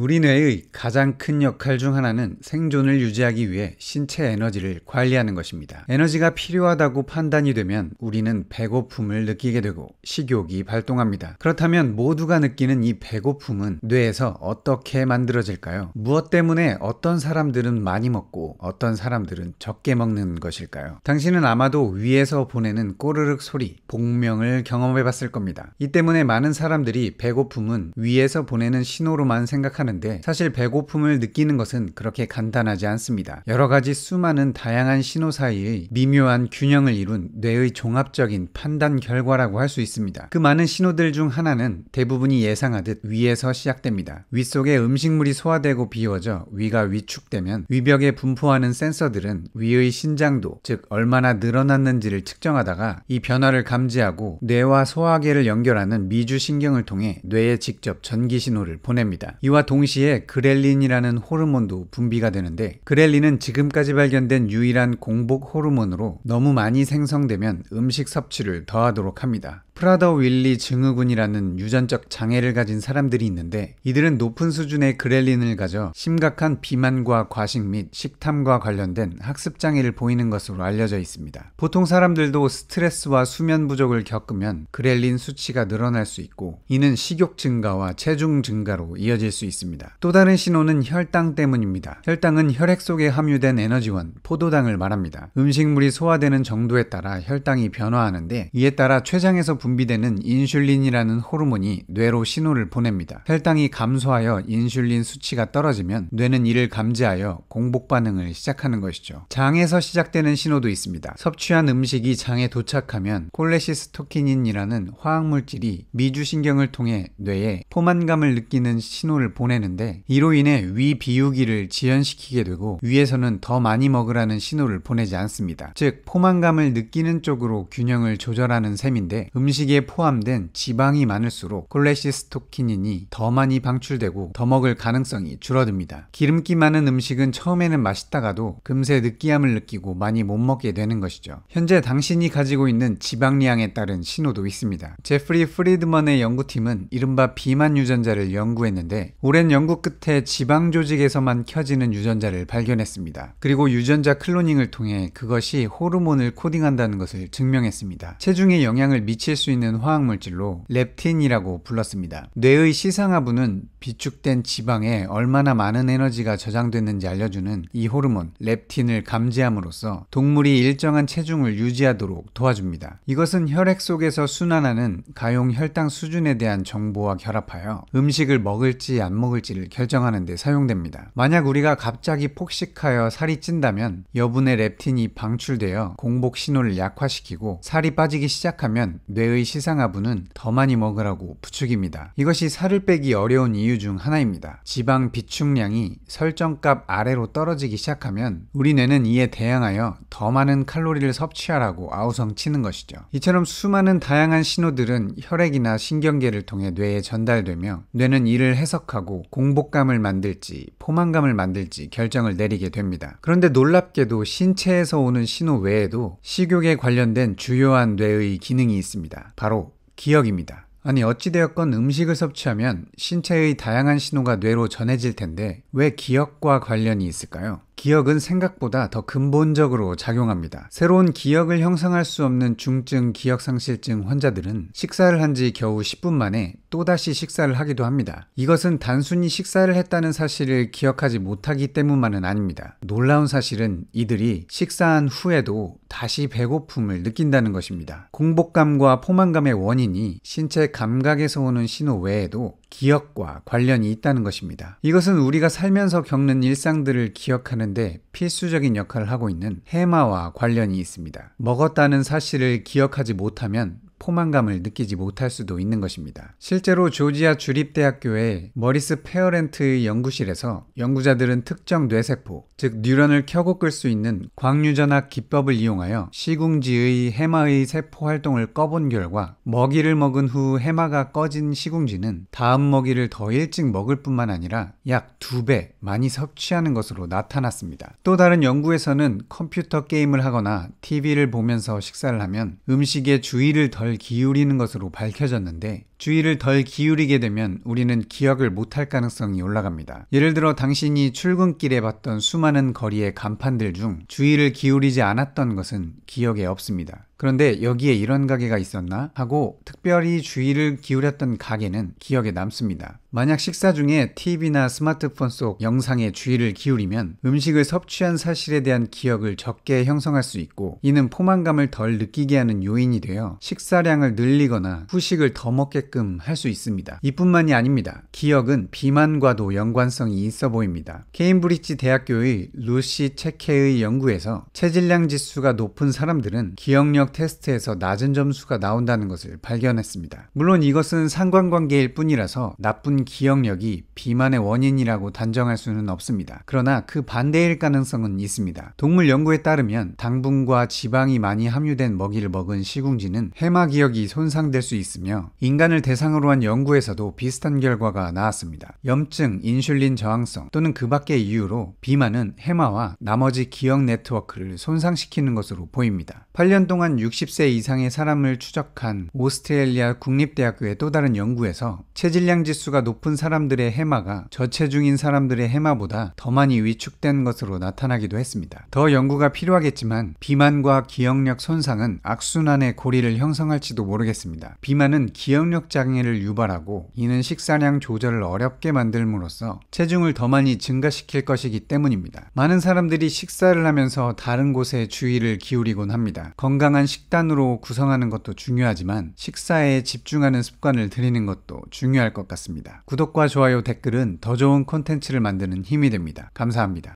우리 뇌의 가장 큰 역할 중 하나는 생존을 유지하기 위해 신체 에너지를 관리하는 것입니다. 에너지가 필요하다고 판단이 되면 우리는 배고픔을 느끼게 되고 식욕이 발동합니다. 그렇다면 모두가 느끼는 이 배고픔은 뇌에서 어떻게 만들어질까요? 무엇 때문에 어떤 사람들은 많이 먹고 어떤 사람들은 적게 먹는 것일까요? 당신은 아마도 위에서 보내는 꼬르륵 소리, 복명을 경험해 봤을 겁니다. 이 때문에 많은 사람들이 배고픔은 위에서 보내는 신호로만 생각합니다 하는데 사실 배고픔을 느끼는 것은 그렇게 간단하지 않습니다. 여러 가지 수많은 다양한 신호 사이의 미묘한 균형을 이룬 뇌의 종합적인 판단 결과라고 할 수 있습니다. 그 많은 신호들 중 하나는 대부분이 예상하듯 위에서 시작됩니다. 위 속에 음식물이 소화되고 비워져 위가 위축되면 위벽에 분포하는 센서들은 위의 신장도 즉 얼마나 늘어났는지를 측정하다가 이 변화를 감지하고 뇌와 소화계를 연결하는 미주신경을 통해 뇌에 직접 전기 신호를 보냅니다. 이와 동 동시에 그렐린이라는 호르몬도 분비가 되는데 그렐린은 지금까지 발견된 유일한 공복 호르몬으로 너무 많이 생성되면 음식 섭취를 더하도록 합니다. 프라더 윌리 증후군이라는 유전적 장애를 가진 사람들이 있는데 이들은 높은 수준의 그렐린을 가져 심각한 비만과 과식 및 식탐과 관련된 학습 장애를 보이는 것으로 알려져 있습니다. 보통 사람들도 스트레스와 수면 부족을 겪으면 그렐린 수치가 늘어날 수 있고 이는 식욕 증가와 체중 증가로 이어질 수 있습니다. 또 다른 신호는 혈당 때문입니다. 혈당은 혈액 속에 함유된 에너지원 포도당을 말합니다. 음식물이 소화되는 정도에 따라 혈당이 변화하는데 이에 따라 췌장에서 분 분비되는 인슐린이라는 호르몬이 뇌로 신호를 보냅니다. 혈당이 감소하여 인슐린 수치가 떨어지면 뇌는 이를 감지하여 공복 반응을 시작하는 것이죠. 장에서 시작되는 신호도 있습니다. 섭취한 음식이 장에 도착하면 콜레시스토키닌이라는 화학물질이 미주신경을 통해 뇌에 포만감을 느끼는 신호를 보내는데 이로 인해 위 비우기를 지연시키게 되고 위에서는 더 많이 먹으라는 신호를 보내지 않습니다. 즉 포만감을 느끼는 쪽으로 균형을 조절하는 셈인데 음식 음식에 포함된 지방이 많을수록 콜레시스토키닌이 더 많이 방출되고 더 먹을 가능성이 줄어듭니다. 기름기 많은 음식은 처음에는 맛있다가도 금세 느끼함을 느끼고 많이 못 먹게 되는 것이죠. 현재 당신이 가지고 있는 지방량에 따른 신호도 있습니다. 제프리 프리드먼의 연구팀은 이른바 비만 유전자를 연구했는데 오랜 연구 끝에 지방 조직에서만 켜지는 유전자를 발견했습니다. 그리고 유전자 클로닝을 통해 그것이 호르몬을 코딩한다는 것을 증명했습니다. 체중에 영향을 미칠 수수 있는 화학물질로 렙틴이라고 불렀습니다. 뇌의 시상하부는 비축된 지방에 얼마나 많은 에너지가 저장됐는지 알려주는 이 호르몬 렙틴을 감지함으로써 동물이 일정한 체중을 유지하도록 도와줍니다. 이것은 혈액 속에서 순환하는 가용 혈당 수준에 대한 정보와 결합하여 음식을 먹을지 안 먹을지를 결정하는 데 사용됩니다. 만약 우리가 갑자기 폭식하여 살이 찐다면 여분의 렙틴이 방출되어 공복 신호를 약화시키고 살이 빠지기 시작하면 뇌의 시상하부는 더 많이 먹으라고 부추깁니다. 이것이 살을 빼기 어려운 이유 이유 중 하나입니다. 지방 비축량이 설정값 아래로 떨어지기 시작하면 우리 뇌는 이에 대항하여 더 많은 칼로리를 섭취하라고 아우성 치는 것이죠. 이처럼 수많은 다양한 신호들은 혈액이나 신경계를 통해 뇌에 전달되며 뇌는 이를 해석하고 공복감을 만들지 포만감을 만들지 결정을 내리게 됩니다. 그런데 놀랍게도 신체에서 오는 신호 외에도 식욕에 관련된 주요한 뇌의 기능이 있습니다. 바로 기억입니다. 아니 어찌되었건 음식을 섭취하면 신체의 다양한 신호가 뇌로 전해질 텐데 왜 기억과 관련이 있을까요? 기억은 생각보다 더 근본적으로 작용합니다. 새로운 기억을 형성할 수 없는 중증 기억상실증 환자들은 식사를 한 지 겨우 10분 만에 또다시 식사를 하기도 합니다. 이것은 단순히 식사를 했다는 사실을 기억하지 못하기 때문만은 아닙니다. 놀라운 사실은 이들이 식사한 후에도 다시 배고픔을 느낀다는 것입니다. 공복감과 포만감의 원인이 신체 감각에서 오는 신호 외에도 기억과 관련이 있다는 것입니다. 이것은 우리가 살면서 겪는 일상들을 기억하는데 필수적인 역할을 하고 있는 해마와 관련이 있습니다. 먹었다는 사실을 기억하지 못하면 포만감을 느끼지 못할 수도 있는 것입니다. 실제로 조지아 주립대학교의 머리스 페어렌트의 연구실에서 연구자들은 특정 뇌세포, 즉 뉴런을 켜고 끌 수 있는 광유전학 기법을 이용하여 시궁지의 해마의 세포 활동을 꺼본 결과 먹이를 먹은 후 해마가 꺼진 시궁지는 다음 먹이를 더 일찍 먹을 뿐만 아니라 약 두 배 많이 섭취하는 것으로 나타났습니다. 또 다른 연구에서는 컴퓨터 게임을 하거나 TV를 보면서 식사를 하면 음식에 주의를 덜덜 기울이는 것으로 밝혀졌는데 주의를 덜 기울이게 되면 우리는 기억을 못할 가능성이 올라갑니다. 예를 들어 당신이 출근길에 봤던 수많은 거리의 간판들 중 주의를 기울이지 않았던 것은 기억에 없습니다. 그런데 여기에 이런 가게가 있었나 하고 특별히 주의를 기울였던 가게는 기억에 남습니다. 만약 식사 중에 TV나 스마트폰 속 영상에 주의를 기울이면 음식을 섭취한 사실에 대한 기억을 적게 형성할 수 있고 이는 포만감을 덜 느끼게 하는 요인이 되어 식사량을 늘리거나 후식을 더 먹게끔 할 수 있습니다. 이뿐만이 아닙니다. 기억은 비만과도 연관성이 있어 보입니다. 케임브리지 대학교의 루시 체케의 연구에서 체질량 지수가 높은 사람들은 기억력 능력 테스트에서 낮은 점수가 나온다는 것을 발견했습니다. 물론 이것은 상관관계일 뿐이라서 나쁜 기억력이 비만의 원인이라고 단정할 수는 없습니다. 그러나 그 반대일 가능성은 있습니다. 동물 연구에 따르면 당분과 지방이 많이 함유된 먹이를 먹은 시궁지는 해마 기억이 손상될 수 있으며 인간을 대상으로 한 연구에서도 비슷한 결과가 나왔습니다. 염증, 인슐린 저항성 또는 그 밖의 이유로 비만은 해마와 나머지 기억 네트워크를 손상시키는 것으로 보입니다. 8년 동안 60세 이상의 사람을 추적한 오스트레일리아 국립대학교의 또 다른 연구에서 체질량 지수가 높은 사람들의 해마가 저체중인 사람들의 해마보다 더 많이 위축된 것으로 나타나기도 했습니다. 더 연구가 필요하겠지만 비만과 기억력 손상은 악순환의 고리를 형성할지도 모르겠습니다. 비만은 기억력 장애를 유발하고 이는 식사량 조절을 어렵게 만들므로써 체중을 더 많이 증가시킬 것이기 때문입니다. 많은 사람들이 식사를 하면서 다른 곳에 주의를 기울이곤 합니다. 건강한 식단으로 구성하는 것도 중요하지만 식사에 집중하는 습관을 들이는 것도 중요합니다. 중요할 것 같습니다. 구독과 좋아요, 댓글은 더 좋은 콘텐츠를 만드는 힘이 됩니다. 감사합니다.